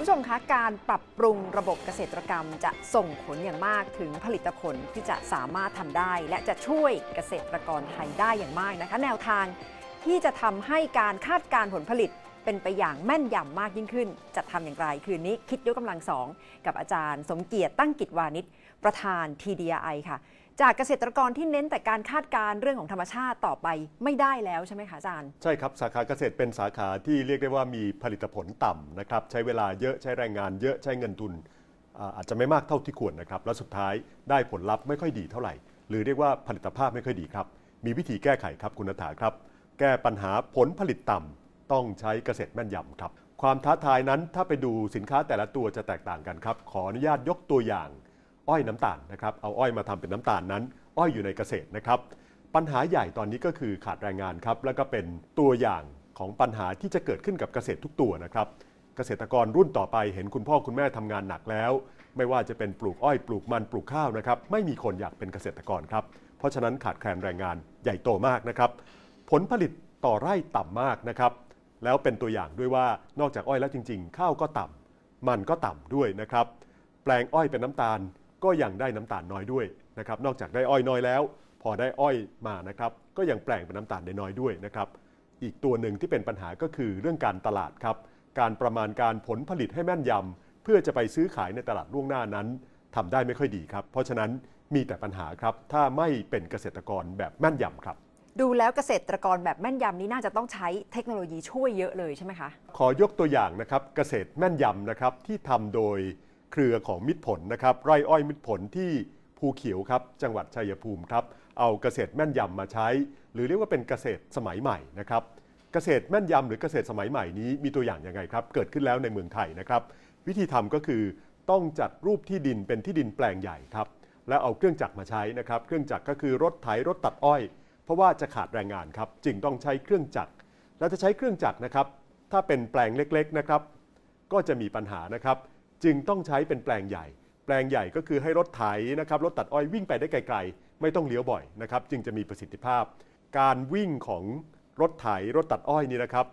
ณผู้ชมคะ การปรับปรุงระบบเกษตรกรรม จะส่งผลอย่างมากถึงผลิตผลที่จะสามารถทำได้ และจะช่วยเกษตรกรไทยได้อย่างมากนะคะแนวทางที่จะทำให้การคาดการผลผลิตเป็นไปอย่างแม่นยำมากยิ่งขึ้น จะทำอย่างไรคืนนี้คิดยกกำลังสองกับอาจารย์สมเกียรติตั้งกิจวานิชประธาน TDI ค่ะ จากเกษตรกรที่เน้นแต่การคาดการเรื่องของธรรมชาติต่อไปไม่ได้แล้วใช่ไหมคะอาจารย์ ใช่ครับ สาขาเกษตรเป็นสาขาที่เรียกได้ว่ามีผลิตผลต่ำนะครับใช้เวลาเยอะใช้แรงงานเยอะใช้เงินทุน อาจจะไม่มากเท่าที่ควรนะครับ และสุดท้ายได้ผลลัพธ์ไม่ค่อยดีเท่าไหร่ หรือเรียกว่าผลิตภาพไม่ค่อยดีครับ มีวิธีแก้ไขครับคุณถาครับแก้ปัญหาผลผลิตต่ำต้องใช้เกษตรแม่นยำครับ ความท้าทายนั้นถ้าไปดูสินค้าแต่ละตัวจะแตกต่างกันครับขออนุญาตยกตัวอย่างอ้อยน้ำตาลนะครับ เอาอ้อยมาทำเป็นน้ำตาลนั้น อ้อยอยู่ในเกษตรนะครับ ปัญหาใหญ่ตอนนี้ก็คือขาดแรงงานครับ แล้วก็เป็นตัวอย่างของปัญหาที่จะเกิดขึ้นกับเกษตรทุกตัวนะครับ เกษตรกรรุ่นต่อไป เห็นคุณพ่อคุณแม่ทำงานหนักแล้ว ไม่ว่าจะเป็นปลูกอ้อยปลูกมันปลูกข้าวนะครับ ไม่มีคนอยากเป็นเกษตรกรครับ เพราะฉะนั้นขาดแคลนแรงงานใหญ่โตมากนะครับ ผลผลิตต่อไร่ต่ำมากนะครับ แล้วเป็นตัวอย่างด้วยว่านอกจากอ้อยแล้วจริง ๆ ข้าวก็ต่ำมันก็ต่ำด้วยนะครับ แปลงอ้อยเป็นน้ำตาลก็ยังได้น้ำตาลน้อยด้วยนะครับ นอกจากได้อ้อยน้อยแล้ว พอได้อ้อยมานะครับ ก็ยังแปลงเป็นน้ำตาลได้น้อยด้วยนะครับ อีกตัวหนึ่งที่เป็นปัญหาก็คือเรื่องการตลาดครับ การประมาณการผลผลิตให้แม่นยำ เพื่อจะไปซื้อขายในตลาดล่วงหน้านั้น ทำได้ไม่ค่อยดีครับ เพราะฉะนั้นมีแต่ปัญหาครับถ้าไม่เป็นเกษตรกรแบบแม่นยำครับ ดูแล้วเกษตรกรแบบแม่นยำนี้น่าจะต้องใช้เทคโนโลยีช่วยเยอะเลยใช่ไหมคะขอยกตัวอย่างนะครับเกษตรแม่นยำนะครับที่ทำโดยเครือของมิตรผลนะครับไร่อ้อยมิตรผลที่ภูเขียวครับจังหวัดชัยภูมิครับเอาเกษตรแม่นยำมาใช้ หรือเรียกว่าเป็นเกษตรสมัยใหม่นะครับ เกษตรแม่นยำหรือเกษตรสมัยใหม่นี้ มีตัวอย่างยังไงครับ เกิดขึ้นแล้วในเมืองไทยนะครับ วิธีทำก็คือต้องจัดรูปที่ดินเป็นที่ดินแปลงใหญ่ครับแล้วเอาเครื่องจักรมาใช้นะครับ เครื่องจักรก็คือรถไถรถตัดอ้อย เพราะว่าจะขาดแรงงานครับจึงต้องใช้เครื่องจักรแล้วจะใช้เครื่องจักรนะครับ ถ้าเป็นแปลงเล็ก ๆนะครับ ก็จะมีปัญหานะครับจึงต้องใช้เป็นแปลงใหญ่ แปลงใหญ่ก็คือให้รถไถนะครับ รถตัดอ้อยวิ่งไปได้ไกลๆ ไม่ต้องเลี้ยวบ่อยนะครับ จึงจะมีประสิทธิภาพ การวิ่งของรถไถ รถตัดอ้อยนี่นะครับ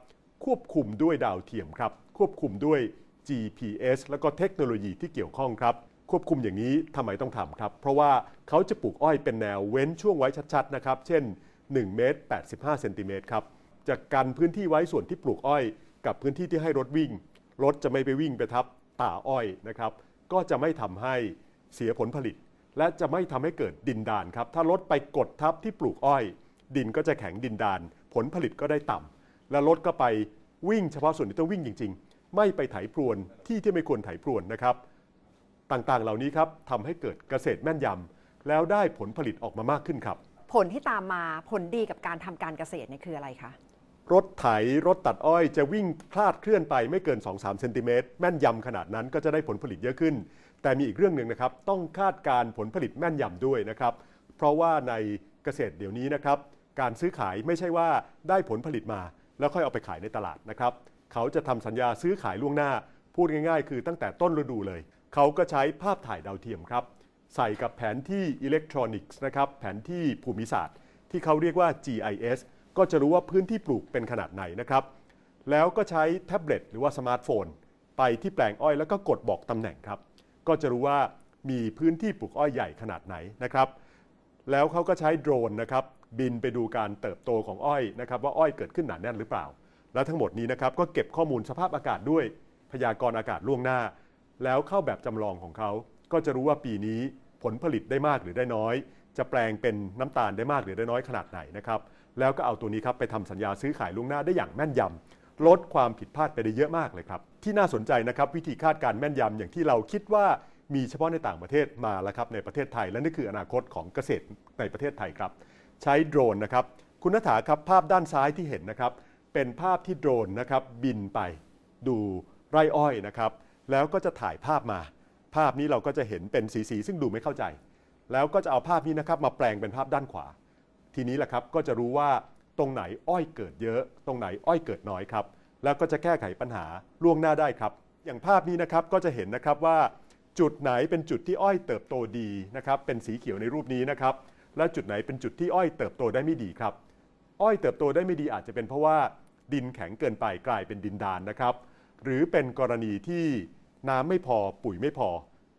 ควบคุมด้วยดาวเทียมครับ ควบคุมด้วย GPS แล้วก็เทคโนโลยีที่เกี่ยวข้องครับ ควบคุมอย่างนี้ทำไมต้องทำครับ เพราะว่าเขาจะปลูกอ้อยเป็นแนวเว้นช่วงไว้ชัดๆ นะครับ เช่น1เมตร85เซนติเมตรครับจะกันพื้นที่ไว้ส่วนที่ปลูกอ้อยกับพื้นที่ที่ให้รถวิ่ง รถจะไม่ไปวิ่งไปทับป่าอ้อยนะครับก็จะไม่ทำให้เสียผลผลิต และจะไม่ทำให้เกิดดินดานครับถ้าลดไปกดทับที่ปลูกอ้อย ดินก็จะแข็งดินดาน ผลผลิตก็ได้ต่ำ และลดก็ไปวิ่งเฉพาะส่วนที่ต้องวิ่งจริง ๆ ไม่ไปไถพรวนที่ที่ไม่ควรไถพรวนนะครับ ต่างๆเหล่านี้ครับทำให้เกิดเกษตรแม่นยำ แล้วได้ผลผลิตออกมามากขึ้นครับ ผลที่ตามมาผลดีกับการทำการเกษตรนี่คืออะไรคะรถไถรถตัดอ้อย จะวิ่งคลาดเคลื่อนไปไม่เกิน 2-3เซนติเมตรแม่นยำขนาดนั้นก็จะได้ผลผลิตเยอะขึ้น แต่มีอีกเรื่องหนึ่งนะครับต้องคาดการผลผลิตแม่นยำด้วยนะครับเพราะว่าในเกษตรเดี๋ยวนี้นะครับการซื้อขายไม่ใช่ว่าได้ผลผลิตมา แล้วค่อยเอาไปขายในตลาดนะครับเขาจะทำสัญญาซื้อขายล่วงหน้าพูดง่าย ๆ คือ ตั้งแต่ต้นฤดูเลย เขาก็ใช้ภาพถ่ายดาวเทียมครับ ใส่กับแผนที่อิเล็กทรอนิกส์นะครับแผนที่ภูมิศาสตร์ ที่เขาเรียกว่า GIS ก็จะรู้ว่าพื้นที่ปลูกเป็นขนาดไหนนะครับ แล้วก็ใช้แท็บเล็ตหรือว่าสมาร์ทโฟน ไปที่แปลงอ้อยแล้วก็กดบอกตำแหน่งครับ ก็จะรู้ว่ามีพื้นที่ปลูกอ้อยใหญ่ขนาดไหนนะครับ แล้วเขาก็ใช้โดรนนะครับบินไปดูการเติบโตของอ้อยนะครับ ว่าอ้อยเกิดขึ้นหนาแน่นหรือเปล่า และทั้งหมดนี้นะครับก็เก็บข้อมูลสภาพอากาศด้วยพยากรณ์อากาศล่วงหน้า แล้วเข้าแบบจำลองของเขา ก็จะรู้ว่าปีนี้ผลผลิตได้มากหรือได้น้อย จะแปลงเป็นน้ำตาลได้มากหรือได้น้อยขนาดไหนนะครับแล้วก็เอาตัวนี้ครับไปทำสัญญาซื้อขายล่วงหน้าได้อย่างแม่นยำ ลดความผิดพลาดไปได้เยอะมากเลยครับ ที่น่าสนใจนะครับ วิธีคาดการแม่นยำอย่างที่เราคิดว่ามีเฉพาะในต่างประเทศมา แล้วครับในประเทศไทย และนี่คืออนาคตของเกษตรในประเทศไทยครับ ใช้โดรนนะครับ คุณนัฐาครับภาพด้านซ้ายที่เห็นนะครับเป็นภาพที่โดรนนะครับบินไปดูไร่อ้อยนะครับแล้วก็จะถ่ายภาพมา ภาพนี้เราก็จะเห็นเป็นสีๆซึ่งดูไม่เข้าใจ แล้วก็จะเอาภาพนี้นะครับมาแปลงเป็นภาพด้านขวาทีนี้แหละครับก็จะรู้ว่าตรงไหนอ้อยเกิดเยอะ ตรงไหนอ้อยเกิดน้อยครับแล้วก็จะแก้ไขปัญหาล่วงหน้าได้ครับ อย่างภาพนี้นะครับก็จะเห็นนะครับว่าจุดไหนเป็นจุดที่อ้อยเติบโตดีนะครับเป็นสีเขียวในรูปนี้นะครับและจุดไหนเป็นจุดที่อ้อยเติบโตได้ไม่ดีครับ อ้อยเติบโตได้ไม่ดีอาจจะเป็นเพราะว่าดินแข็งเกินไปกลายเป็นดินดานนะครับหรือเป็นกรณีที่น้ำไม่พอปุ๋ยไม่พอ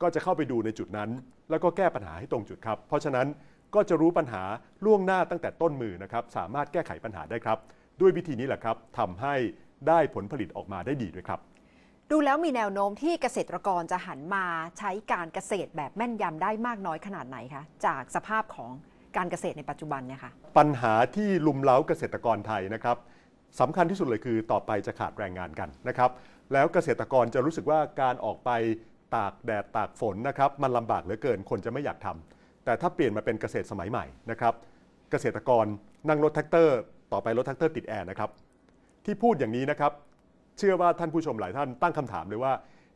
ก็จะเข้าไปดูในจุดนั้น แล้วก็แก้ปัญหาให้ตรงจุดครับเพราะฉะนั้นก็จะรู้ปัญหาล่วงหน้าตั้งแต่ต้นมือนะครับสามารถแก้ไขปัญหาได้ครับ ด้วยวิธีนี้แหละครับทำให้ได้ผลผลิตออกมาได้ดีด้วยครับ ดูแล้วมีแนวโน้มที่เกษตรกรจะหันมาใช้การเกษตรแบบแม่นยำได้มากน้อยขนาดไหนคะจากสภาพของการเกษตรในปัจจุบันเนี่ยค่ะปัญหาที่ลุมเล้าเกษตรกรไทยนะครับสำคัญที่สุดเลยคือ ต่อไปจะขาดแรงงานกันนะครับ แล้วเกษตรกรจะรู้สึกว่าการออกไปตากแดดตากฝนนะครับมันลำบากเหลือเกินคนจะไม่อยากทำแต่ถ้าเปลี่ยนมาเป็นเกษตรสมัยใหม่นะครับ เกษตรกรนั่งรถแท็กเตอร์ต่อไปรถแท็กเตอร์ติดแอร์นะครับที่พูดอย่างนี้นะครับเชื่อว่าท่านผู้ชมหลายท่านตั้งคำถามเลยว่า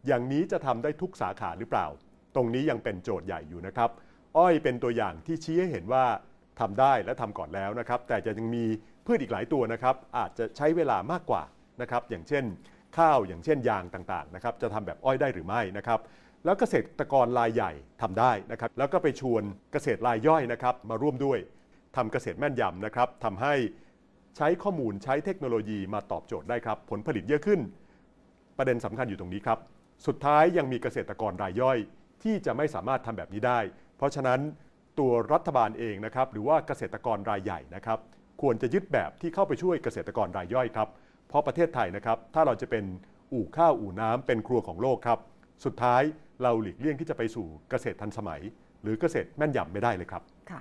อย่างนี้จะทำได้ทุกสาขาหรือเปล่า ตรงนี้ยังเป็นโจทย์ใหญ่อยู่นะครับ อ้อยเป็นตัวอย่างที่ชี้ให้เห็นว่าทำได้และทำก่อนแล้วนะครับ แต่จะยังมีพืชอีกหลายตัวนะครับ อาจจะใช้เวลามากกว่านะครับอย่างเช่นข้าวอย่างเช่นยางต่างๆนะครับจะทำแบบอ้อยได้หรือไม่นะครับแล้วเกษตรกรรายใหญ่ทำได้นะครับ แล้วก็ไปชวนเกษตรรายย่อยนะครับมาร่วมด้วยทำเกษตรแม่นยำนะครับทำให้ใช้ข้อมูลใช้เทคโนโลยีมาตอบโจทย์ได้ครับผลผลิตเยอะขึ้น ประเด็นสำคัญอยู่ตรงนี้ครับ สุดท้ายยังมีเกษตรกรรายย่อย ที่จะไม่สามารถทำแบบนี้ได้ เพราะฉะนั้นตัวรัฐบาลเองนะครับหรือว่าเกษตรกรรายใหญ่นะครับ ควรจะยึดแบบที่เข้าไปช่วยเกษตรกรรายย่อยครับ เพราะประเทศไทยนะครับถ้าเราจะเป็นอู่ข้าวอู่น้ำ เป็นครัวของโลกครับ สุดท้ายเราหลีกเลี่ยงที่จะไปสู่เกษตรทันสมัย หรือเกษตรแม่นยำไม่ได้เลยครับ ค่ะ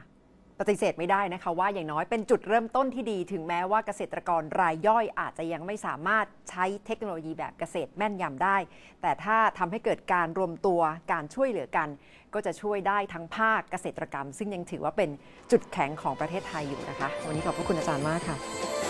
ปฏิเสธไม่ได้นะคะ ว่าอย่างน้อยเป็นจุดเริ่มต้นที่ดีถึงแม้ว่าเกษตรกรรายย่อยอาจจะยังไม่สามารถใช้เทคโนโลยีแบบเกษตรแม่นยำได้ แต่ถ้าทำให้เกิดการรวมตัวการช่วยเหลือกัน ก็จะช่วยได้ทั้งภาคเกษตรกรรม ซึ่งยังถือว่าเป็นจุดแข็งของประเทศไทยอยู่นะคะ วันนี้ขอบพระคุณอาจารย์มากค่ะ